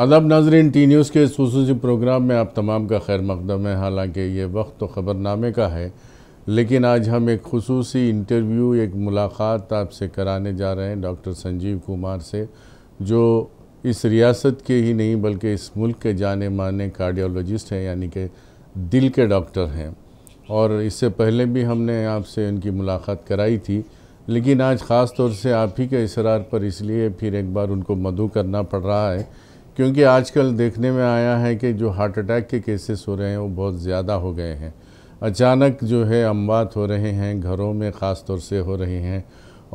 अदब नाजरीन T news के इस प्रोग्राम में आप तमाम का खैर मकदम है हालांकि ये वक्त तो ख़बरनामे का है लेकिन आज हम एक खसूस इंटरव्यू एक मुलाकात आपसे कराने जा रहे हैं डॉक्टर संजीव कुमार से जो इस रियासत के ही नहीं बल्कि इस मुल्क के जाने माने कार्डियोलॉजिस्ट हैं यानी कि दिल के डॉक्टर हैं और इससे पहले भी हमने आपसे उनकी मुलाकात कराई थी लेकिन आज ख़ास तौर से आप ही के इसरार पर इसलिए फिर एक बार उनको मधु करना पड़ रहा है क्योंकि आजकल देखने में आया है कि जो हार्ट अटैक के केसेस हो रहे हैं वो बहुत ज़्यादा हो गए हैं अचानक जो है अमवात हो रहे हैं घरों में ख़ास तौर से हो रहे हैं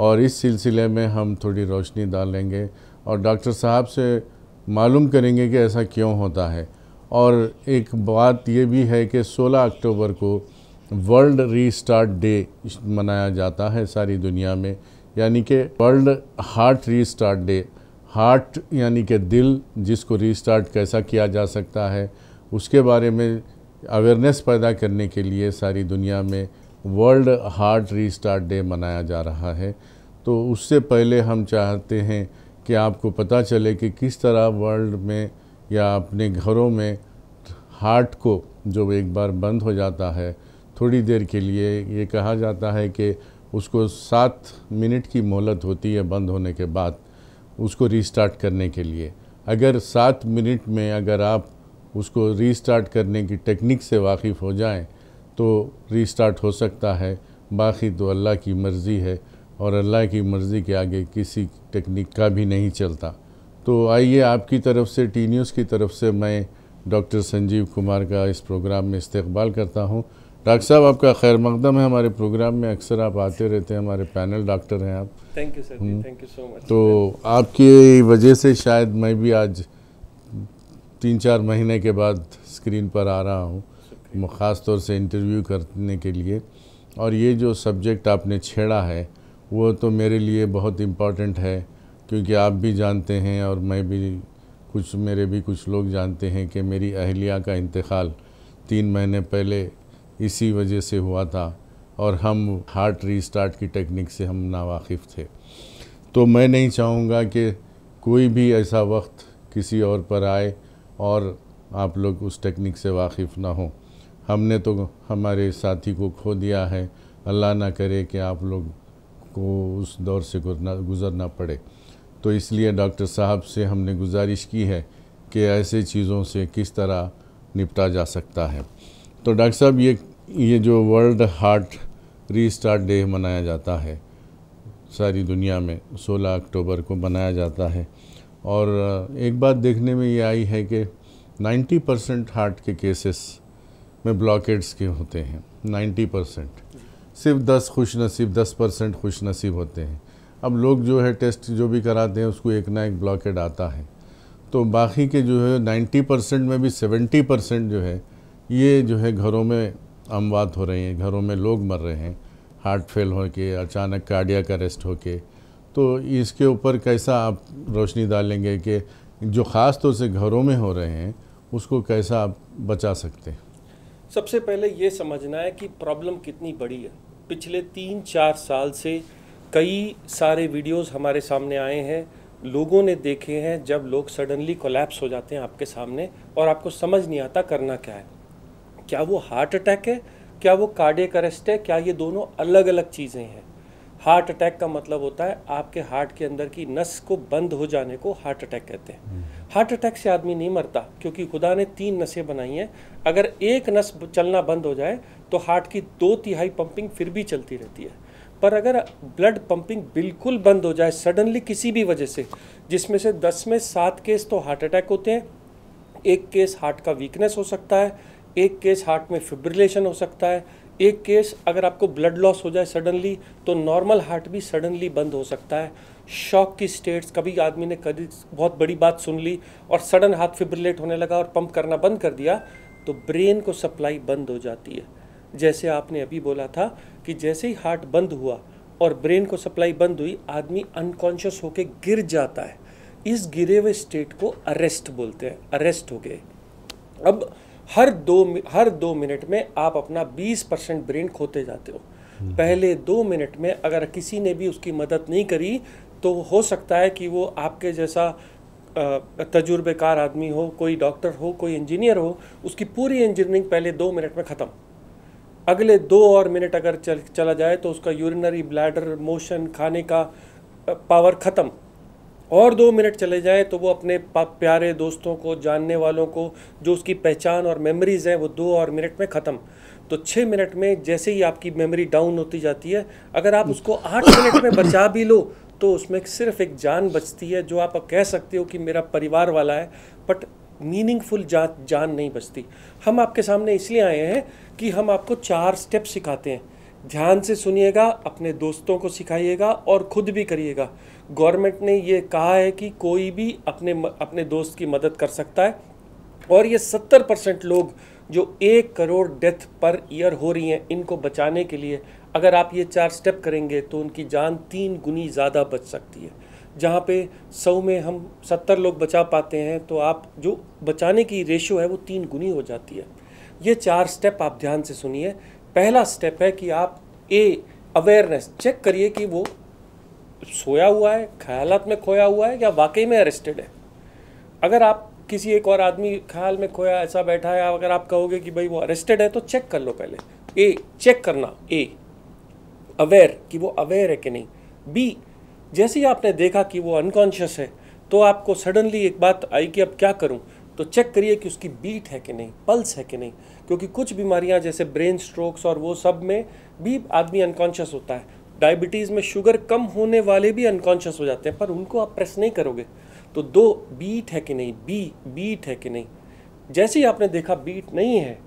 और इस सिलसिले में हम थोड़ी रोशनी डालेंगे और डॉक्टर साहब से मालूम करेंगे कि ऐसा क्यों होता है और एक बात ये भी है कि 16 अक्टूबर को वर्ल्ड रीस्टार्ट डे मनाया जाता है सारी दुनिया में यानी कि World Heart Restart Day heart यानी कि दिल जिसको रीस्टार्ट कैसा किया जा सकता है उसके बारे में अवेयरनेस पैदा करने के लिए सारी दुनिया में वर्ल्ड हार्ट रीस्टार्ट डे मनाया जा रहा है तो उससे पहले हम चाहते हैं कि आपको पता चले कि किस तरह वर्ल्ड में या अपने घरों में हार्ट को जो एक बार बंद हो जाता है थोड़ी देर के लिए ये कहा जाता है कि उसको सात मिनट की मोहलत होती है बंद होने के बाद उसको रीस्टार्ट करने के लिए अगर सात मिनट में अगर आप उसको रीस्टार्ट करने की टेक्निक से वाकिफ़ हो जाएं तो रीस्टार्ट हो सकता है बाकी तो अल्लाह की मर्ज़ी है और अल्लाह की मर्ज़ी के आगे किसी टेक्निक का भी नहीं चलता तो आइए आपकी तरफ से टी न्यूज़ की तरफ से मैं डॉक्टर संजीव कुमार का इस प्रोग्राम में इस्तबाल करता हूँ डॉक्टर साहब आपका खैर मकदम है हमारे प्रोग्राम में अक्सर आप आते रहते हैं हमारे पैनल डॉक्टर हैं आप thank you sir thank you so much तो आपकी वजह से शायद मैं भी आज तीन चार महीने के बाद स्क्रीन पर आ रहा हूँ ख़ास तौर से इंटरव्यू करने के लिए और ये जो सब्जेक्ट आपने छेड़ा है वो तो मेरे लिए बहुत इम्पॉर्टेंट है क्योंकि आप भी जानते हैं और मैं भी कुछ मेरे भी कुछ लोग जानते हैं कि मेरी अहलिया का इंतकाल तीन महीने पहले इसी वजह से हुआ था और हम हार्ट रीस्टार्ट की टेक्निक से हम नावाकिफ़ थे तो मैं नहीं चाहूँगा कि कोई भी ऐसा वक्त किसी और पर आए और आप लोग उस टेक्निक से वाकिफ़ ना हो हमने तो हमारे साथी को खो दिया है अल्लाह ना करे कि आप लोग को उस दौर से गुजरना गुज़रना पड़े तो इसलिए डॉक्टर साहब से हमने गुजारिश की है कि ऐसे चीज़ों से किस तरह निपटा जा सकता है तो डॉक्टर साहब ये ये जो वर्ल्ड हार्ट रीस्टार्ट डे मनाया जाता है सारी दुनिया में 16 अक्टूबर को मनाया जाता है और एक बात देखने में ये आई है कि 90 परसेंट हार्ट के केसेस में ब्लॉकेट्स के होते हैं 90 परसेंट सिर्फ 10 खुश नसीब दस परसेंट खुश नसीब होते हैं अब लोग जो है टेस्ट जो भी कराते हैं उसको एक ना एक ब्लॉकेट आता है तो बाकी के जो है 90 परसेंट में भी 70 परसेंट जो है ये जो है घरों में अमवात हो रही हैं घरों में लोग मर रहे हैं हार्ट फेल हो के अचानक कार्डियक अरेस्ट हो के तो इसके ऊपर कैसा आप रोशनी डालेंगे कि जो ख़ास तौर से घरों में हो रहे हैं उसको कैसा आप बचा सकते हैं सबसे पहले ये समझना है कि प्रॉब्लम कितनी बड़ी है पिछले तीन चार साल से कई सारे वीडियोस हमारे सामने आए हैं लोगों ने देखे हैं जब लोग सडनली कोलैप्स हो जाते हैं आपके सामने और आपको समझ नहीं आता करना क्या है क्या वो हार्ट अटैक है क्या वो कार्डियक अरेस्ट है क्या ये दोनों अलग अलग चीज़ें हैं हार्ट अटैक का मतलब होता है आपके हार्ट के अंदर की नस को बंद हो जाने को हार्ट अटैक कहते हैं हार्ट हम्म। अटैक से आदमी नहीं मरता क्योंकि खुदा ने तीन नसें बनाई हैं अगर एक नस चलना बंद हो जाए तो हार्ट की दो तिहाई पंपिंग फिर भी चलती रहती है पर अगर ब्लड पंपिंग बिल्कुल बंद हो जाए सडनली किसी भी वजह से जिसमें से दस में सात केस तो हार्ट अटैक होते हैं एक केस हार्ट का वीकनेस हो सकता है एक केस हार्ट में फिब्रिलेशन हो सकता है एक केस अगर आपको ब्लड लॉस हो जाए सडनली तो नॉर्मल हार्ट भी सडनली बंद हो सकता है शॉक की स्टेट्स कभी आदमी ने कभी बहुत बड़ी बात सुन ली और सडन हाथ फिब्रिलेट होने लगा और पंप करना बंद कर दिया तो ब्रेन को सप्लाई बंद हो जाती है जैसे आपने अभी बोला था कि जैसे ही हार्ट बंद हुआ और ब्रेन को सप्लाई बंद हुई आदमी अनकॉन्शियस होके गिर जाता है इस गिरे हुए स्टेट को अरेस्ट बोलते हैं अरेस्ट हो गए अब हर दो हर दो मिनट में आप अपना 20 परसेंट ब्रेन खोते जाते हो हम्म। पहले दो मिनट में अगर किसी ने भी उसकी मदद नहीं करी तो हो सकता है कि वो आपके जैसा तजुर्बेकार आदमी हो कोई डॉक्टर हो कोई इंजीनियर हो उसकी पूरी इंजीनियरिंग पहले दो मिनट में ख़त्म अगले दो और मिनट अगर चल चला जाए तो उसका यूरिनरी ब्लैडर मोशन खाने का पावर ख़त्म और दो मिनट चले जाएं तो वो अपने प्यारे दोस्तों को जानने वालों को जो उसकी पहचान और मेमोरीज़ हैं वो दो और मिनट में ख़त्म तो छः मिनट में जैसे ही आपकी मेमोरी डाउन होती जाती है अगर आप उसको आठ मिनट में बचा भी लो तो उसमें सिर्फ एक जान बचती है जो आप कह सकते हो कि मेरा परिवार वाला है बट मीनिंगफुल जान जान नहीं बचती हम आपके सामने इसलिए आए हैं कि हम आपको चार स्टेप सिखाते हैं ध्यान से सुनिएगा अपने दोस्तों को सिखाइएगा और खुद भी करिएगा गवर्नमेंट ने ये कहा है कि कोई भी अपने अपने दोस्त की मदद कर सकता है और ये सत्तर परसेंट लोग जो एक करोड़ डेथ पर ईयर हो रही हैं इनको बचाने के लिए अगर आप ये चार स्टेप करेंगे तो उनकी जान तीन गुनी ज़्यादा बच सकती है जहाँ पे सौ में हम सत्तर लोग बचा पाते हैं तो आप जो बचाने की रेशियो है वो तीन गुनी हो जाती है ये चार स्टेप आप ध्यान से सुनिए पहला स्टेप है कि आप ए अवेयरनेस चेक करिए कि वो सोया हुआ है ख्याल में खोया हुआ है या वाकई में अरेस्टेड है अगर आप किसी एक और आदमी ख्याल में खोया ऐसा बैठा है अगर आप कहोगे कि भाई वो अरेस्टेड है तो चेक कर लो पहले ए चेक करना ए अवेयर कि वो अवेयर है कि नहीं बी जैसे ही आपने देखा कि वो अनकॉन्शियस है तो आपको सडनली एक बात आई कि अब क्या करूं तो चेक करिए कि उसकी बीट है कि नहीं पल्स है कि नहीं क्योंकि कुछ बीमारियां जैसे ब्रेन स्ट्रोक्स और वो सब में भी आदमी अनकॉन्शियस होता है डायबिटीज़ में शुगर कम होने वाले भी अनकॉन्शियस हो जाते हैं पर उनको आप प्रेस नहीं करोगे तो दो बीट है कि नहीं बी बीट है कि नहीं जैसे ही आपने देखा बीट नहीं है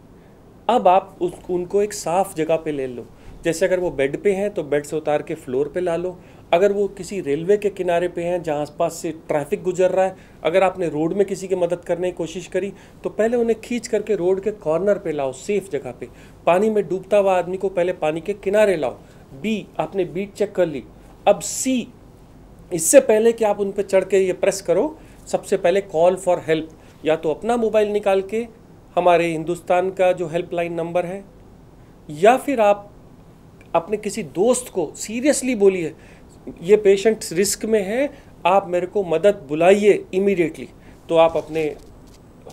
अब आप उस उनको एक साफ़ जगह पे ले लो जैसे अगर वो बेड पे हैं तो बेड से उतार के फ्लोर पे ला लो अगर वो किसी रेलवे के किनारे पे हैं जहाँ आसपास से ट्रैफिक गुजर रहा है अगर आपने रोड में किसी की मदद करने की कोशिश करी तो पहले उन्हें खींच करके रोड के कॉर्नर पे लाओ सेफ जगह पे पानी में डूबता हुआ आदमी को पहले पानी के किनारे लाओ बी आपने बीट चेक कर ली अब सी इससे पहले कि आप उन पर चढ़ के ये प्रेस करो सबसे पहले कॉल फॉर हेल्प या तो अपना मोबाइल निकाल के हमारे हिंदुस्तान का जो हेल्पलाइन नंबर है या फिर आप अपने किसी दोस्त को सीरियसली बोलिए ये पेशेंट रिस्क में है आप मेरे को मदद बुलाइए इमीडिएटली तो आप अपने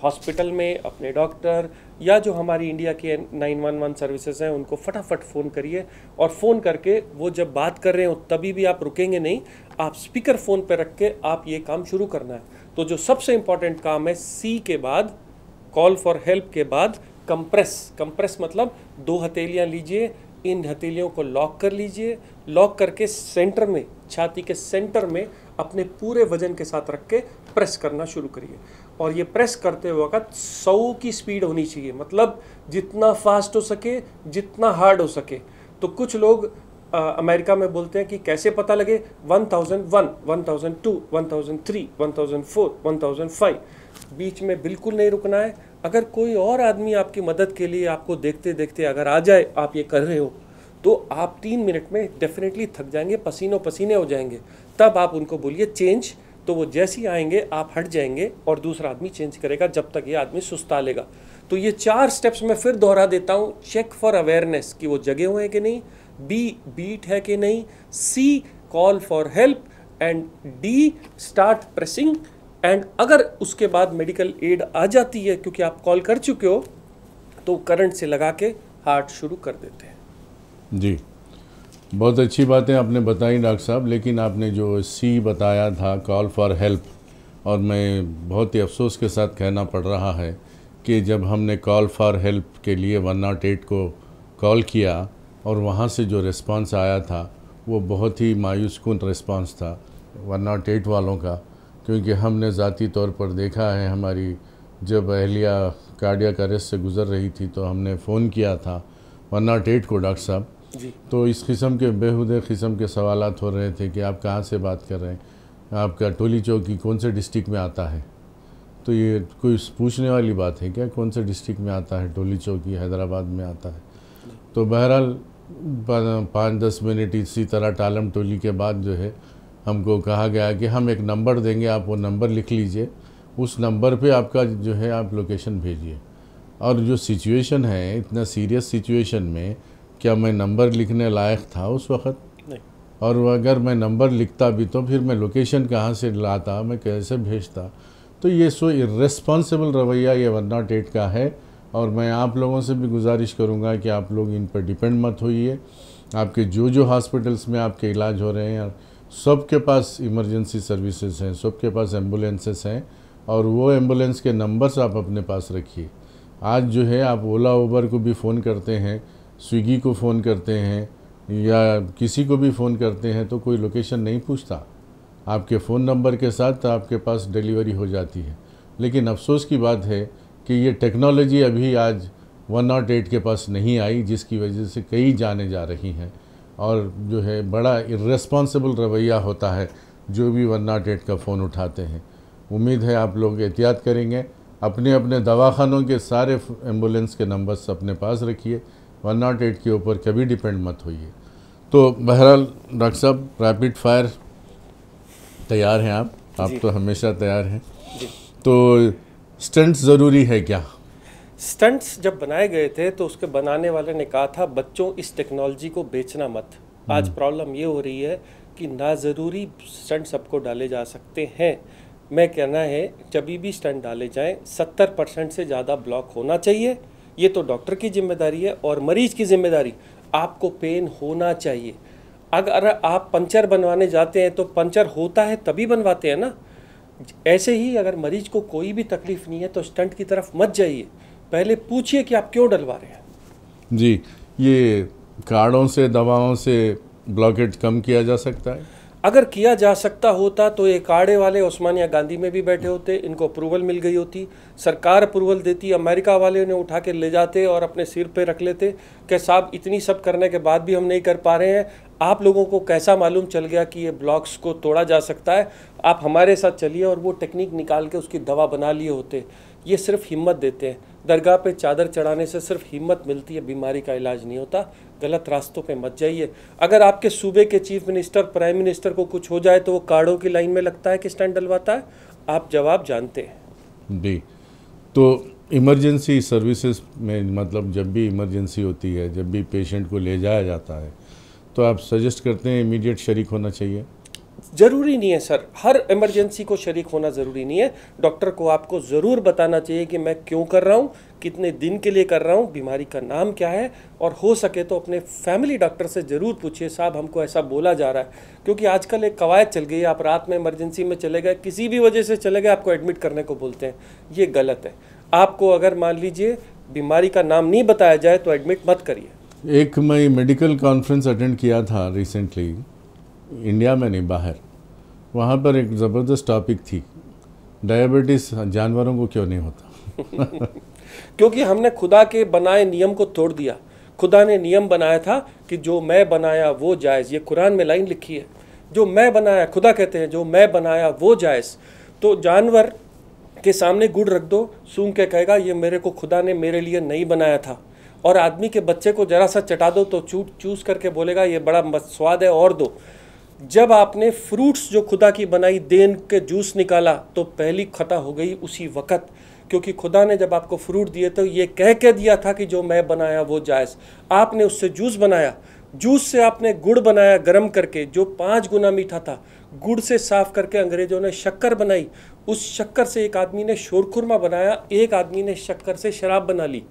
हॉस्पिटल में अपने डॉक्टर या जो हमारी इंडिया के 911 सर्विसेज हैं उनको फटाफट फ़ोन करिए और फ़ोन करके वो जब बात कर रहे हो तभी भी आप रुकेंगे नहीं आप स्पीकर फ़ोन पर रख के आप ये काम शुरू करना है तो जो सबसे इम्पॉर्टेंट काम है सी के बाद कॉल फॉर हेल्प के बाद कंप्रेस कंप्रेस मतलब दो हथेलियाँ लीजिए इन हथेलियों को लॉक कर लीजिए लॉक करके सेंटर में छाती के सेंटर में अपने पूरे वजन के साथ रख के प्रेस करना शुरू करिए और ये प्रेस करते वक्त सौ की स्पीड होनी चाहिए मतलब जितना फास्ट हो सके जितना हार्ड हो सके तो कुछ लोग आ, अमेरिका में बोलते हैं कि कैसे पता लगे 1001, 1002, 1003, 1004, 1005 बीच में बिल्कुल नहीं रुकना है अगर कोई और आदमी आपकी मदद के लिए आपको देखते देखते अगर आ जाए आप ये कर रहे हो तो आप तीन मिनट में डेफिनेटली थक जाएंगे पसीनों पसीने हो जाएंगे तब आप उनको बोलिए चेंज तो वो जैसे ही आएंगे आप हट जाएंगे और दूसरा आदमी चेंज करेगा जब तक ये आदमी सुस्ता लेगा तो ये चार स्टेप्स मैं फिर दोहरा देता हूँ चेक फॉर अवेयरनेस कि वो जगे हुए हैं कि नहीं बी बीट है कि नहीं C call for help and D start pressing and अगर उसके बाद मेडिकल एड आ जाती है क्योंकि आप कॉल कर चुके हो तो करंट से लगा के हार्ट शुरू कर देते हैं जी बहुत अच्छी बातें आपने बताई डॉक्टर साहब लेकिन आपने जो सी बताया था कॉल फॉर हेल्प और मैं बहुत ही अफसोस के साथ कहना पड़ रहा है कि जब हमने कॉल फॉर हेल्प के लिए वन नाट एट को कॉल किया और वहाँ से जो रिस्पांस आया था वो बहुत ही मायूस कन रिस्पांस था वन नाट एट वालों का क्योंकि हमने ज़ाती तौर पर देखा है हमारी जब अहलिया कार्डिया अरेस्ट से गुज़र रही थी तो हमने फ़ोन किया था वन नाट एट को डॉक्टर साहब तो इस किस्म के बेहुदे किस्म के सवाल हो रहे थे कि आप कहाँ से बात कर रहे हैं आपका टोली चौकी कौन से डिस्ट्रिक्ट में आता है तो ये कोई पूछने वाली बात है क्या कौन से डिस्ट्रिक्ट में आता है टोली चौकी हैदराबाद में आता है तो बहरहाल पाँच दस मिनट इसी तरह टालम टोली के बाद जो है हमको कहा गया कि हम एक नंबर देंगे आप वो नंबर लिख लीजिए उस नंबर पे आपका जो है आप लोकेशन भेजिए और जो सिचुएशन है इतना सीरियस सिचुएशन में क्या मैं नंबर लिखने लायक था उस वक़्त और अगर मैं नंबर लिखता भी तो फिर मैं लोकेशन कहाँ से लाता मैं कैसे भेजता तो ये सो इरेस्पॉन्सिबल रवैया ये वन नॉट एट का है और मैं आप लोगों से भी गुजारिश करूँगा कि आप लोग इन पर डिपेंड मत होइए आपके जो जो हॉस्पिटल्स में आपके इलाज हो रहे हैं सब के पास इमरजेंसी सर्विसेज हैं सब के पास एम्बुलेंसेस हैं और वो एम्बुलेंस के नंबर्स आप अपने पास रखिए आज जो है आप ओला उबर को भी फ़ोन करते हैं स्विगी को फ़ोन करते हैं या किसी को भी फ़ोन करते हैं तो कोई लोकेशन नहीं पूछता आपके फ़ोन नंबर के साथ आपके पास डिलीवरी हो जाती है लेकिन अफसोस की बात है कि ये टेक्नोलॉजी अभी आज वन नाट एट के पास नहीं आई जिसकी वजह से कई जाने जा रही हैं और जो है बड़ा इरेस्पॉन्सिबल रवैया होता है जो भी वन नाट एट का फ़ोन उठाते हैं उम्मीद है आप लोग एहतियात करेंगे अपने अपने दवाखानों के सारे एम्बुलेंस के नंबर्स अपने पास रखिए वन नाट एट के ऊपर कभी डिपेंड मत होइए तो बहरहाल डॉक्टर साहब रैपिड फायर तैयार हैं आप आप तो हमेशा तैयार हैं तो स्टंट्स ज़रूरी है क्या स्टंट्स जब बनाए गए थे तो उसके बनाने वाले ने कहा था बच्चों इस टेक्नोलॉजी को बेचना मत हम्म। आज प्रॉब्लम ये हो रही है कि ना ज़रूरी स्टंट सबको डाले जा सकते हैं मैं कहना है जब भी स्टंट डाले जाएं 70 परसेंट से ज़्यादा ब्लॉक होना चाहिए ये तो डॉक्टर की जिम्मेदारी है और मरीज की जिम्मेदारी आपको पेन होना चाहिए अगर आप पंचर बनवाने जाते हैं तो पंचर होता है तभी बनवाते हैं ना ऐसे ही अगर मरीज को कोई भी तकलीफ नहीं है तो स्टंट की तरफ मत जाइए पहले पूछिए कि आप क्यों डलवा रहे हैं जी ये कार्डों से दवाओं से ब्लॉकेट कम किया जा सकता है अगर किया जा सकता होता तो ये काड़े वाले उस्मानिया गांधी में भी बैठे होते इनको अप्रूवल मिल गई होती सरकार अप्रूवल देती अमेरिका वाले उन्हें उठा के ले जाते और अपने सिर पे रख लेते कि साहब इतनी सब करने के बाद भी हम नहीं कर पा रहे हैं आप लोगों को कैसा मालूम चल गया कि ये ब्लॉक्स को तोड़ा जा सकता है आप हमारे साथ चलिए और वो टेक्निक निकाल के उसकी दवा बना लिए होते ये सिर्फ हिम्मत देते हैं दरगाह पे चादर चढ़ाने से सिर्फ हिम्मत मिलती है बीमारी का इलाज नहीं होता गलत रास्तों पे मत जाइए अगर आपके सूबे के चीफ मिनिस्टर प्राइम मिनिस्टर को कुछ हो जाए तो वो कार्डों की लाइन में लगता है कि स्टैंड डलवाता है आप जवाब जानते हैं जी तो इमरजेंसी सर्विसेज में मतलब जब भी इमरजेंसी होती है जब भी पेशेंट को ले जाया जाता है तो आप सजेस्ट करते हैं इमीडिएट शरीक होना चाहिए ज़रूरी नहीं है सर हर इमरजेंसी को शरीक होना ज़रूरी नहीं है डॉक्टर को आपको ज़रूर बताना चाहिए कि मैं क्यों कर रहा हूँ कितने दिन के लिए कर रहा हूँ बीमारी का नाम क्या है और हो सके तो अपने फैमिली डॉक्टर से ज़रूर पूछिए साहब हमको ऐसा बोला जा रहा है क्योंकि आजकल एक कवायद चल गई आप रात में इमरजेंसी में चले गए किसी भी वजह से चले गए आपको एडमिट करने को बोलते हैं ये गलत है आपको अगर मान लीजिए बीमारी का नाम नहीं बताया जाए तो एडमिट मत करिए एक मैं मेडिकल कॉन्फ्रेंस अटेंड किया था रिसेंटली इंडिया में नहीं बाहर वहाँ पर एक ज़बरदस्त टॉपिक थी डायबिटीज़ जानवरों को क्यों नहीं होता क्योंकि हमने खुदा के बनाए नियम को तोड़ दिया खुदा ने नियम बनाया था कि जो मैं बनाया वो जायज़ ये कुरान में लाइन लिखी है जो मैं बनाया खुदा कहते हैं जो मैं बनाया वो जायज़ तो जानवर के सामने गुड़ रख दो सूंघ के कहेगा ये मेरे को खुदा ने मेरे लिए नहीं बनाया था और आदमी के बच्चे को ज़रा सा चटा दो तो चूट चूस करके बोलेगा ये बड़ा स्वाद है और दो जब आपने फ्रूट्स जो खुदा की बनाई देन के जूस निकाला तो पहली खता हो गई उसी वक़्त क्योंकि खुदा ने जब आपको फ्रूट दिए तो ये कह के दिया था कि जो मैं बनाया वो जायज़ आपने उससे जूस बनाया जूस से आपने गुड़ बनाया गर्म करके जो पाँच गुना मीठा था गुड़ से साफ करके अंग्रेज़ों ने शक्कर बनाई उस शक्कर से एक आदमी ने शोरखुरमा बनाया एक आदमी ने शक्कर से शराब बना ली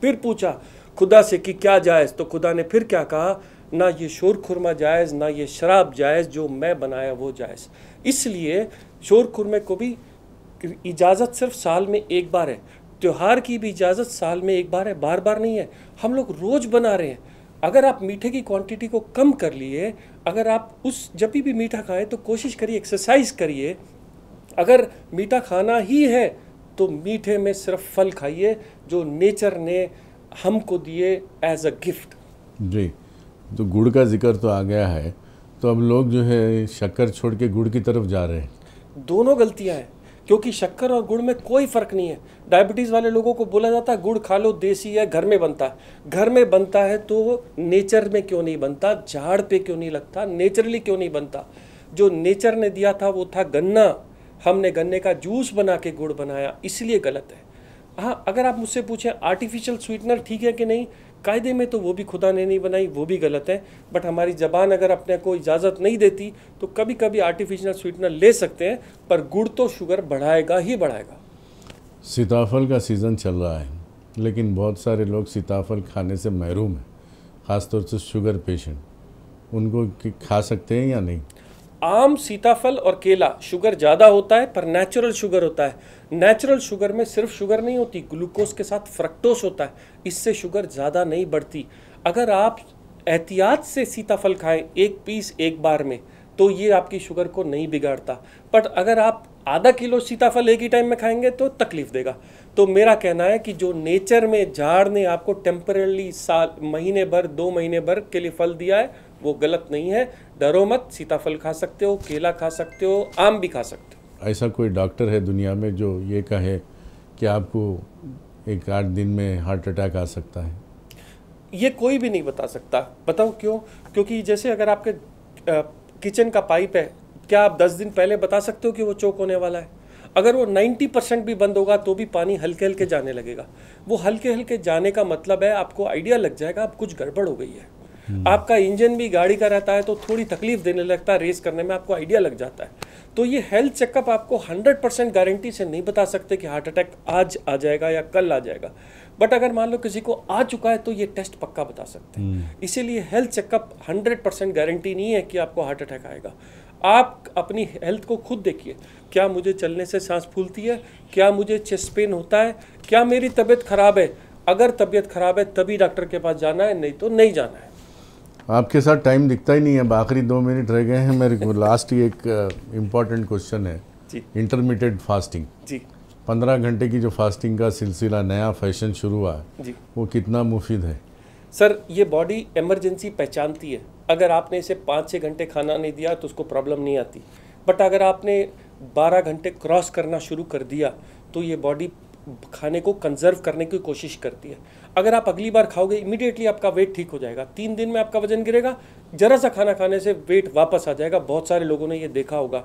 फिर पूछा खुदा से कि क्या जायज़ तो खुदा ने फिर क्या कहा ना ये शोर खुरमा जायज़ ना ये शराब जायज़ जो मैं बनाया वो जायज़ इसलिए शोर खुरमे को भी इजाज़त सिर्फ साल में एक बार है त्यौहार की भी इजाज़त साल में एक बार है बार बार नहीं है हम लोग रोज़ बना रहे हैं अगर आप मीठे की क्वांटिटी को कम कर लिए अगर आप उस जब भी मीठा खाएं तो कोशिश करिए एक्सरसाइज करिए अगर मीठा खाना ही है तो मीठे में सिर्फ फल खाइए जो नेचर ने हमको दिए एज अ गिफ्ट जी तो गुड़ का जिक्र तो आ गया है तो अब लोग जो है शक्कर छोड़ के गुड़ की तरफ जा रहे हैं दोनों गलतियाँ हैं क्योंकि शक्कर और गुड़ में कोई फ़र्क नहीं है डायबिटीज़ वाले लोगों को बोला जाता है गुड़ खा लो देसी है घर में बनता है घर में बनता है तो नेचर में क्यों नहीं बनता झाड़ पे क्यों नहीं लगता नेचुरली क्यों नहीं बनता जो नेचर ने दिया था वो था गन्ना हमने गन्ने का जूस बना के गुड़ बनाया इसलिए गलत है हाँ अगर आप मुझसे पूछें आर्टिफिशियल स्वीटनर ठीक है कि नहीं कायदे में तो वो भी खुदा ने नहीं बनाई वो भी गलत है बट हमारी ज़बान अगर अपने को इजाज़त नहीं देती तो कभी कभी आर्टिफिशियल स्वीटनर ले सकते हैं पर गुड़ तो शुगर बढ़ाएगा ही बढ़ाएगा सीताफल का सीज़न चल रहा है लेकिन बहुत सारे लोग सीताफल खाने से महरूम हैं ख़ासतौर से शुगर पेशेंट उनको खा सकते हैं या नहीं आम सीताफल और केला शुगर ज़्यादा होता है पर नेचुरल शुगर होता है नेचुरल शुगर में सिर्फ शुगर नहीं होती ग्लूकोज के साथ फ्रक्टोस होता है इससे शुगर ज़्यादा नहीं बढ़ती अगर आप एहतियात से सीताफल खाएं एक पीस एक बार में तो ये आपकी शुगर को नहीं बिगाड़ता बट अगर आप आधा किलो सीताफल एक ही टाइम में खाएंगे तो तकलीफ देगा तो मेरा कहना है कि जो नेचर में झाड़ ने आपको टेम्परेली साल महीने भर दो महीने भर के लिए फल दिया है वो गलत नहीं है डरो मत सीताफल खा सकते हो केला खा सकते हो आम भी खा सकते हो ऐसा कोई डॉक्टर है दुनिया में जो ये कहे कि आपको एक आठ दिन में हार्ट अटैक आ सकता है ये कोई भी नहीं बता सकता बताओ क्यों क्योंकि जैसे अगर आपके किचन का पाइप है क्या आप दस दिन पहले बता सकते हो कि वो चौक होने वाला है अगर वो 90 परसेंट भी बंद होगा तो भी पानी हल्के हल्के जाने लगेगा वो हल्के हल्के जाने का मतलब है आपको आइडिया लग जाएगा आप कुछ गड़बड़ हो गई है हम्म। आपका इंजन भी गाड़ी का रहता है तो थोड़ी तकलीफ देने लगता है रेस करने में आपको आइडिया लग जाता है तो ये हेल्थ चेकअप आपको 100 परसेंट गारंटी से नहीं बता सकते कि हार्ट अटैक आज आ जाएगा या कल आ जाएगा बट अगर मान लो किसी को आ चुका है तो ये टेस्ट पक्का बता सकते हैं हम्म। इसीलिए हेल्थ चेकअप 100 परसेंट गारंटी नहीं है कि आपको हार्ट अटैक आएगा आप अपनी हेल्थ को खुद देखिए क्या मुझे चलने से सांस फूलती है क्या मुझे चेस्ट पेन होता है क्या मेरी तबीयत खराब है अगर तबीयत खराब है तभी डॉक्टर के पास जाना है नहीं तो नहीं जाना है आपके साथ टाइम दिखता ही नहीं है आखिरी दो मिनट रह गए हैं मेरे को लास्ट ही एक इम्पॉर्टेंट uh, क्वेश्चन है इंटरमीडिएट फास्टिंग जी पंद्रह घंटे की जो फास्टिंग का सिलसिला नया फैशन शुरू हुआ है वो कितना मुफीद है सर ये बॉडी एमरजेंसी पहचानती है अगर आपने इसे पाँच छः घंटे खाना नहीं दिया तो उसको प्रॉब्लम नहीं आती बट अगर आपने बारह घंटे क्रॉस करना शुरू कर दिया तो ये बॉडी खाने को कंजर्व करने की कोशिश करती है अगर आप अगली बार खाओगे इमीडिएटली आपका वेट ठीक हो जाएगा तीन दिन में आपका वजन गिरेगा ज़रा सा खाना खाने से वेट वापस आ जाएगा बहुत सारे लोगों ने ये देखा होगा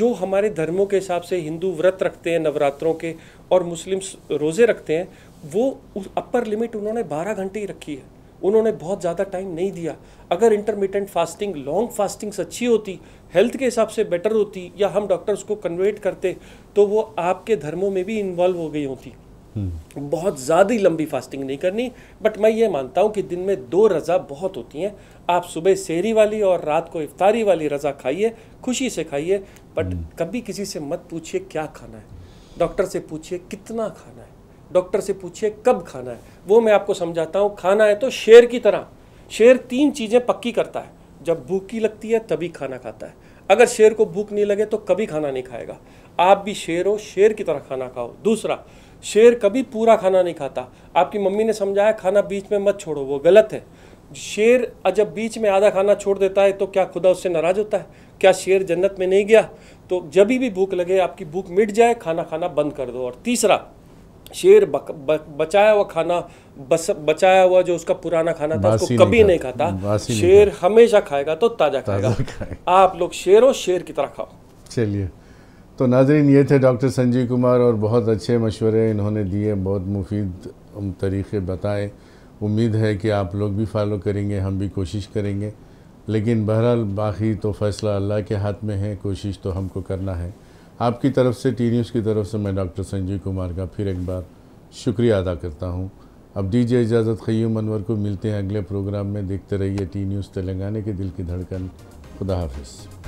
जो हमारे धर्मों के हिसाब से हिंदू व्रत रखते हैं नवरात्रों के और मुस्लिम्स रोज़े रखते हैं वो अपर लिमिट उन्होंने बारह घंटे ही रखी है उन्होंने बहुत ज़्यादा टाइम नहीं दिया अगर इंटरमीडियंट फास्टिंग लॉन्ग फास्टिंग्स अच्छी होती हेल्थ के हिसाब से बेटर होती या हम डॉक्टर्स को कन्वेट करते तो वो आपके धर्मों में भी इन्वॉल्व हो गई होती हम्म। बहुत ज़्यादा लंबी फास्टिंग नहीं करनी बट मैं ये मानता हूँ कि दिन में दो रज़ा बहुत होती हैं आप सुबह सेहरी वाली और रात को इफ्तारी वाली रज़ा खाइए खुशी से खाइए बट हम्म। कभी किसी से मत पूछिए क्या खाना है डॉक्टर से पूछिए कितना खाना है डॉक्टर से पूछिए कब खाना है वो मैं आपको समझाता हूँ खाना है तो शेर की तरह शेर तीन चीज़ें पक्की करता है जब भूखी लगती है तभी खाना खाता है अगर शेर को भूख नहीं लगे तो कभी खाना नहीं खाएगा आप भी शेर हो शेर की तरह खाना खाओ दूसरा शेर कभी पूरा खाना नहीं खाता आपकी मम्मी ने समझाया खाना बीच में मत छोड़ो वो गलत है शेर जब बीच में आधा खाना छोड़ देता है तो क्या खुदा उससे नाराज़ होता है क्या शेर जन्नत में नहीं गया तो जब भी भूख लगे आपकी भूख मिट जाए खाना खाना बंद कर दो और तीसरा शेर बक, ब, बचाया हुआ खाना बस बचाया हुआ जो उसका पुराना खाना था उसको कभी नहीं, खाता, नहीं खाता शेर नहीं हमेशा खाएगा तो ताज़ा खाएगा आप लोग शेर हो शेर की तरह खाओ चलिए तो नाजरीन ये थे डॉक्टर संजीव कुमार और बहुत अच्छे मशवरे इन्होंने दिए बहुत मुफीद तरीक़े बताए उम्मीद है कि आप लोग भी फॉलो करेंगे हम भी कोशिश करेंगे लेकिन बहरहाल बाकी तो फ़ैसला अल्लाह के हाथ में है कोशिश तो हमको करना है आपकी तरफ से टी न्यूज़ की तरफ से मैं डॉक्टर संजीव कुमार का फिर एक बार शुक्रिया अदा करता हूँ अब दीजिए इजाज़त खयूम अनवर को मिलते हैं अगले प्रोग्राम में देखते रहिए टी न्यूज़ तेलंगाना के दिल की धड़कन खुदा हाफिज़